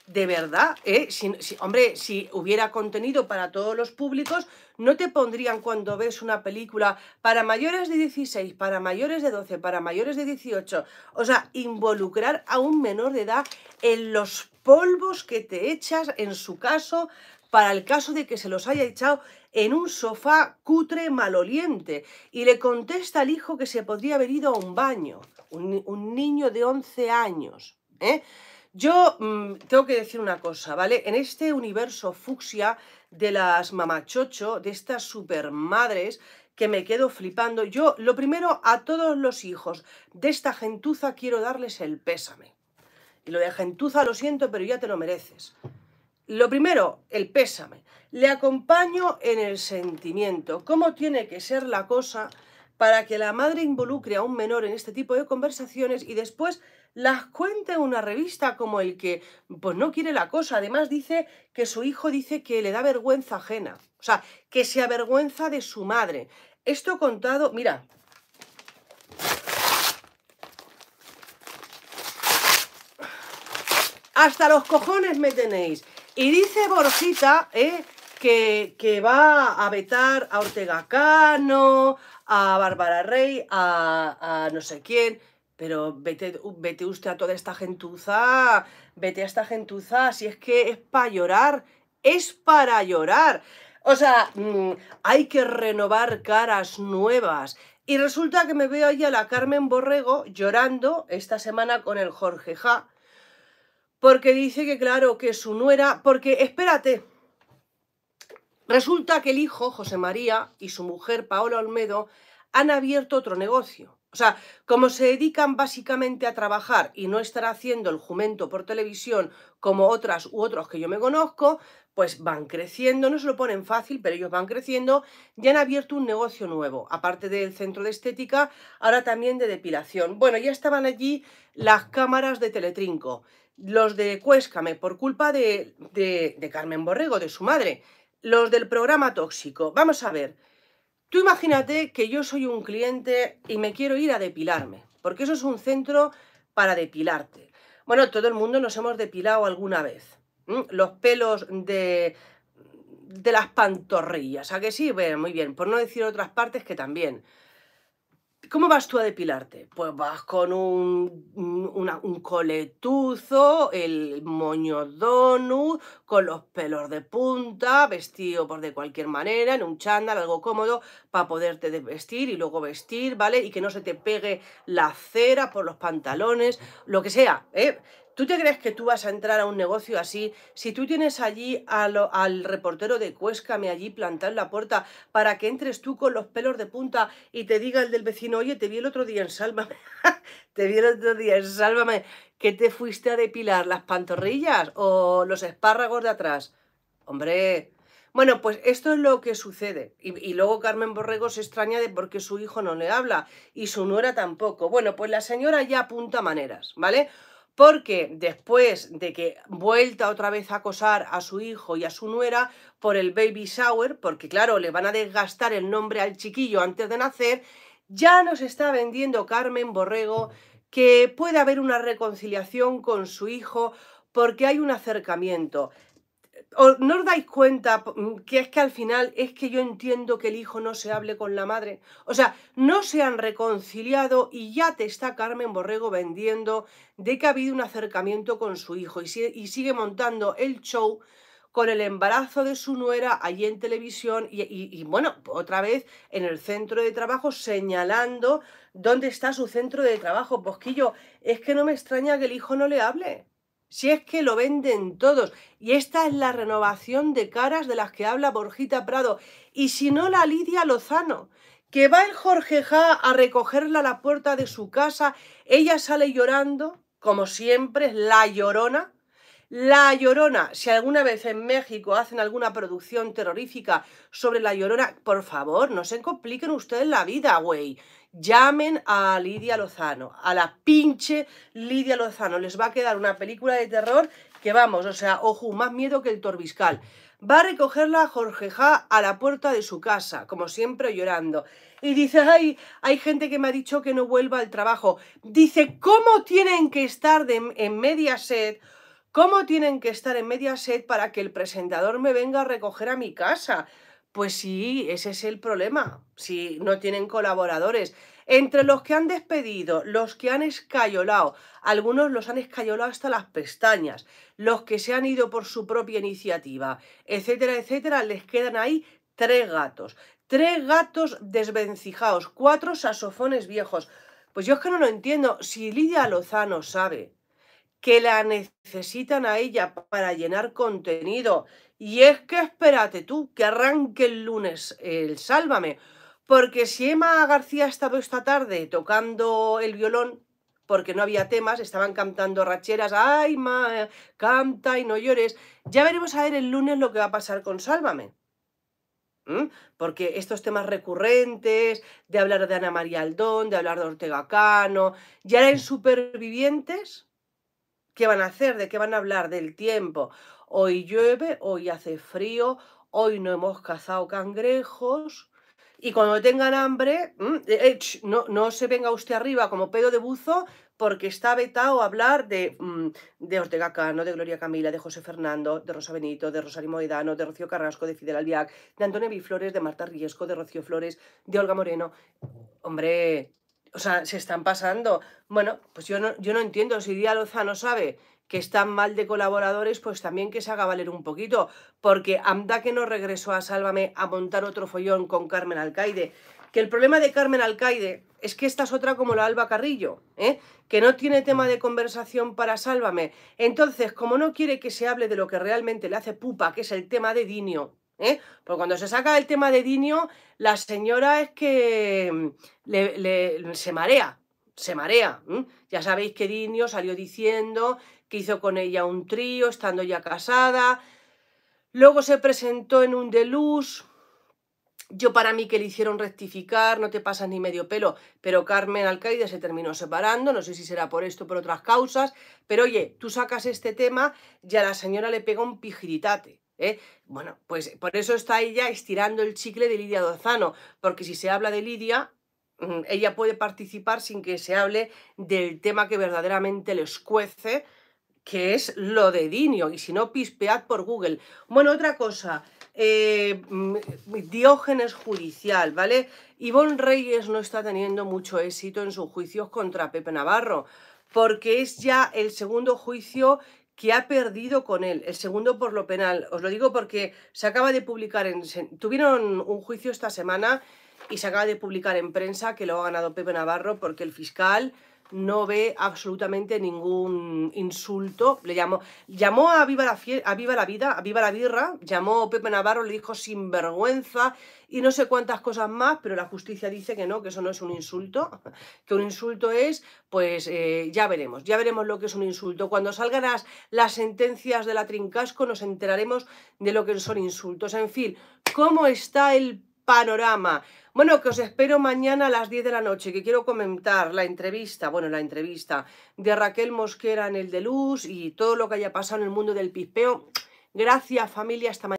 de verdad, ¿eh? si, hombre, si hubiera contenido para todos los públicos, no te pondrían cuando ves una película para mayores de 16, para mayores de 12, para mayores de 18. O sea, involucrar a un menor de edad en los polvos que te echas, en su caso, para el caso de que se los haya echado en un sofá cutre maloliente. Y le contesta al hijo que se podría haber ido a un baño, un, un niño de 11 años. ¿eh? Yo mm, tengo que decir una cosa, ¿vale? En este universo fucsia de las mamachocho, de estas supermadres que me quedo flipando, yo lo primero a todos los hijos de esta gentuza quiero darles el pésame. Y lo de gentuza lo siento, pero ya te lo mereces. Lo primero, el pésame. Le acompaño en el sentimiento. ¿Cómo tiene que ser la cosa para que la madre involucre a un menor en este tipo de conversaciones y después las cuenta una revista como el que pues no quiere la cosa. Además dice que su hijo dice que le da vergüenza ajena, o sea, que se avergüenza de su madre. Esto contado, mira. Hasta los cojones me tenéis. Y dice Borjita, eh, Que, va a vetar a Ortega Cano, a Bárbara Rey, a no sé quién. Pero vete, vete usted a toda esta gentuza, vete a esta gentuza, si es que es para llorar, es para llorar. O sea, mm, hay que renovar caras nuevas. Y resulta que me veo ahí a la Carmen Borrego llorando esta semana con el Jorge Ja, porque dice que claro, que su nuera, porque espérate, resulta que el hijo, José María, y su mujer, Paola Olmedo, han abierto otro negocio. O sea, como se dedican básicamente a trabajar y no estar haciendo el jumento por televisión como otras u otros que yo me conozco, pues van creciendo, no se lo ponen fácil, pero ellos van creciendo Ya han abierto un negocio nuevo, aparte del centro de estética, ahora también de depilación. Bueno, ya estaban allí las cámaras de Teletrinco, los de Cuéscame, por culpa de, de Carmen Borrego, de su madre, los del programa tóxico. Vamos a ver, Tú imagínate que yo soy un cliente y me quiero ir a depilarme, porque eso es un centro para depilarte. Bueno, todo el mundo nos hemos depilado alguna vez. Los pelos de, de las pantorrillas, ¿a que sí? muy bien, por no decir otras partes que también. ¿Cómo vas tú a depilarte? Pues vas con un, coletuzo, el moño donut, con los pelos de punta, vestido por de cualquier manera, en un chándal, algo cómodo, para poderte desvestir y luego vestir, ¿vale? Y que no se te pegue la cera por los pantalones, lo que sea, ¿eh? ¿Tú te crees que tú vas a entrar a un negocio así si tú tienes allí al reportero de Cuéscame allí plantado en la puerta para que entres tú con los pelos de punta y te diga el del vecino, oye, te vi el otro día en Sálvame, te vi el otro día en Sálvame, que te fuiste a depilar las pantorrillas o los espárragos de atrás? Hombre, bueno, pues esto es lo que sucede. Y, y, luego Carmen Borrego se extraña de por qué su hijo no le habla y su nuera tampoco. Bueno, pues la señora ya apunta maneras, ¿vale? porque después de que vuelta otra vez a acosar a su hijo y a su nuera por el baby shower, porque claro, le van a desgastar el nombre al chiquillo antes de nacer, ya nos está vendiendo Carmen Borrego que puede haber una reconciliación con su hijo porque hay un acercamiento o no os dais cuenta mm, que es que al final es que yo entiendo que el hijo no se hable con la madre. O sea, no se han reconciliado y ya te está Carmen Borrego vendiendo de que ha habido un acercamiento con su hijo y, sigue, montando el show con el embarazo de su nuera allí en televisión y, y, bueno, otra vez en el centro de trabajo señalando dónde está su centro de trabajo. Posquillo, pues, es que no me extraña que el hijo no le hable. Si es que lo venden todos. Y esta es la renovación de caras de las que habla Borjita Prado. Y si no, la Lidia Lozano que va el Jorge Ja a recogerla a la puerta de su casa, ella sale llorando, como siempre, la llorona. La llorona, si alguna vez en México hacen alguna producción terrorífica sobre la llorona, por favor, no se compliquen ustedes la vida, güey. Llamen a Lidia Lozano, a la pinche Lidia Lozano. Les va a quedar una película de terror que vamos, o sea, ojo, más miedo que el torbiscal. Va a recogerla Jorge Ja a la puerta de su casa, como siempre llorando. Y dice, ay, hay gente que me ha dicho que no vuelva al trabajo. Dice, ¿cómo tienen que estar en en sed ¿Cómo tienen que estar en media sed para que el presentador me venga a recoger a mi casa? Pues sí, ese es el problema, si no tienen colaboradores. Entre los que han despedido, los que han escayolado, algunos los han escayolado hasta las pestañas, los que se han ido por su propia iniciativa, etcétera, etcétera, les quedan ahí tres gatos. Tres gatos desvencijados, cuatro saxofones viejos. Pues yo es que no lo entiendo. Si Lidia Lozano sabe que la necesitan a ella para llenar contenido y es que espérate tú, que arranque el lunes el Sálvame. Porque si Emma García ha estado esta tarde tocando el violón, porque no había temas, estaban cantando racheras, ay, ma, canta y no llores, ya veremos a ver el lunes lo que va a pasar con Sálvame. ¿Mm? Porque estos temas recurrentes, de hablar de Ana María Aldón, de hablar de Ortega Cano, ya eran mm. supervivientes, ¿Qué van a hacer? ¿De qué van a hablar? ¿Del tiempo? Hoy llueve, hoy hace frío, hoy no hemos cazado cangrejos. Y cuando tengan hambre, mm, eh, eh, no, no se venga usted arriba como pedo de buzo, porque está vetado hablar de, mm, de Ortega Cano, de Gloria Camila, de José Fernando, de Rosa Benito, de Rosario Moedano, de Rocío Carrasco, de Fidel Albiac, de Antonio Biflores, de Marta Riesco, de Rocío Flores, de Olga Moreno. Hombre, o sea, se están pasando. Bueno, pues yo no, yo no entiendo si Díaz Lozano sabe que están mal de colaboradores, pues también que se haga valer un poquito, porque Amda que no regresó a Sálvame a montar otro follón con Carmen Alcaide, que el problema de Carmen Alcaide es que esta es otra como la Alba Carrillo, ¿eh? que no tiene tema mm. de conversación para Sálvame. Entonces, como no quiere que se hable de lo que realmente le hace pupa, que es el tema de Dinio, ¿eh? porque cuando se saca el tema de Dinio, la señora es que mm, le, se marea, se marea. Ya sabéis que Dinio salió diciendo hizo con ella un trío, estando ya casada. Luego se presentó en un deluxe. Yo para mí que le hicieron rectificar, no te pasas ni medio pelo, pero Carmen Alcaide se terminó separando, no sé si será por esto o por otras causas, pero oye, tú sacas este tema y a la señora le pega un pijiritate. ¿eh? Bueno, pues por eso está ella estirando el chicle de Lidia Dozano, porque si se habla de Lidia, mm, ella puede participar sin que se hable del tema que verdaderamente les cuece, que es lo de Dinio, y si no, pispead por Google. Bueno, otra cosa, eh, mm, Diógenes judicial, ¿vale? Ivonne Reyes no está teniendo mucho éxito en sus juicios contra Pepe Navarro, porque es ya el segundo juicio que ha perdido con él, el segundo por lo penal. Os lo digo porque se acaba de publicar, en, tuvieron un juicio esta semana y se acaba de publicar en prensa que lo ha ganado Pepe Navarro porque el fiscal no ve absolutamente ningún insulto. Le llamó, llamó a Viva la, a Viva la Vida, a Viva la Birra, llamó Pepe Navarro, le dijo sin vergüenza y no sé cuántas cosas más, pero la justicia dice que no, que eso no es un insulto, que un insulto es, pues eh, ya veremos, ya veremos lo que es un insulto. Cuando salgan las, las sentencias de la Trincasco nos enteraremos de lo que son insultos. En fin, ¿cómo está el panorama? Bueno, que os espero mañana a las 10 de la noche, que quiero comentar la entrevista, bueno, la entrevista de Raquel Mosquera en el de Luz y todo lo que haya pasado en el mundo del pispeo. Gracias familia, hasta mañana.